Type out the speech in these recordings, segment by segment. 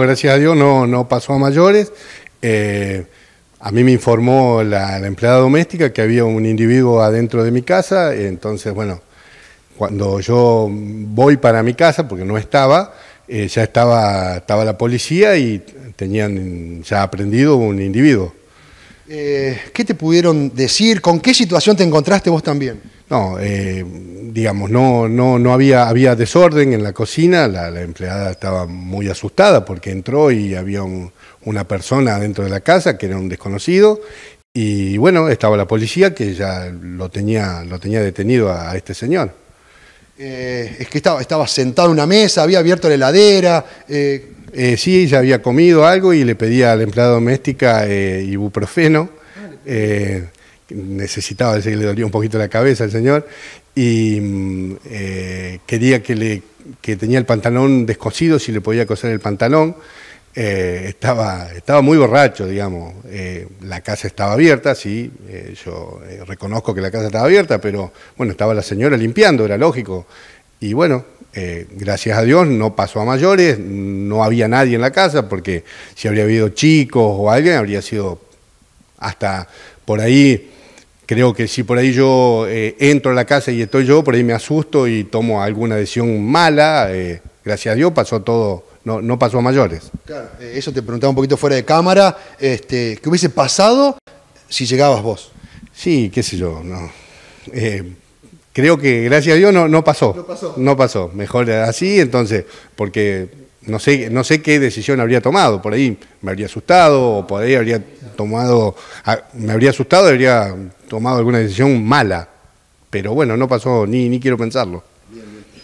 Gracias a Dios no, no pasó a mayores. Eh, a mí me informó la, empleada doméstica que había un individuo adentro de mi casa, entonces bueno, cuando yo voy para mi casa, porque no estaba, eh, ya estaba, estaba la policía y tenían ya aprendido un individuo. Eh, ¿Qué te pudieron decir? ¿Con qué situación te encontraste vos también? No, eh, digamos, no, no, no había, había desorden en la cocina, la, empleada estaba muy asustada porque entró y había una persona dentro de la casa que era un desconocido y bueno, estaba la policía que ya lo tenía, lo tenía detenido a, este señor. Eh, es que estaba, estaba sentado en una mesa, había abierto la heladera. Eh. sí, ya había comido algo y le pedía a la empleada doméstica ibuprofeno. Ah, necesitaba, decir, le dolía un poquito la cabeza al señor, y mm, eh, quería que, le, tenía el pantalón descosido, si le podía coser el pantalón. Eh, estaba, estaba muy borracho, digamos. Eh, la casa estaba abierta, sí, yo reconozco que la casa estaba abierta, pero bueno, estaba la señora limpiando, era lógico. Y bueno, gracias a Dios no pasó a mayores, no había nadie en la casa, porque si habría habido chicos o alguien, habría sido hasta por ahí creo que si por ahí yo eh, entro a la casa y estoy yo, por ahí me asusto y tomo alguna decisión mala. Eh, gracias a Dios pasó todo, no, pasó a mayores. Claro, eh, eso te preguntaba un poquito fuera de cámara, este, ¿qué hubiese pasado si llegabas vos? Sí, qué sé yo, no. creo que gracias a Dios no, no pasó. No pasó. No pasó. Mejor así, entonces, porque no sé, no sé qué decisión habría tomado, por ahí me habría asustado, o por ahí habría tomado, ah, me habría asustado, habría tomado alguna decisión mala, pero bueno, no pasó, ni, ni quiero pensarlo.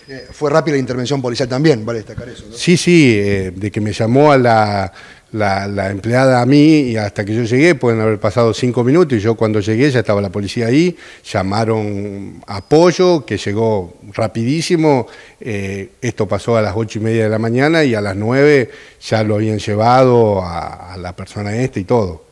Eh, fue rápida la intervención policial también, vale destacar eso. Sí, sí, eh, de que me llamó a la, la, empleada a mí y hasta que yo llegué pueden haber pasado cinco minutos y yo cuando llegué ya estaba la policía ahí, llamaron apoyo que llegó rapidísimo, eh, esto pasó a las ocho y media de la mañana y a las nueve ya lo habían llevado a, la persona esta y todo.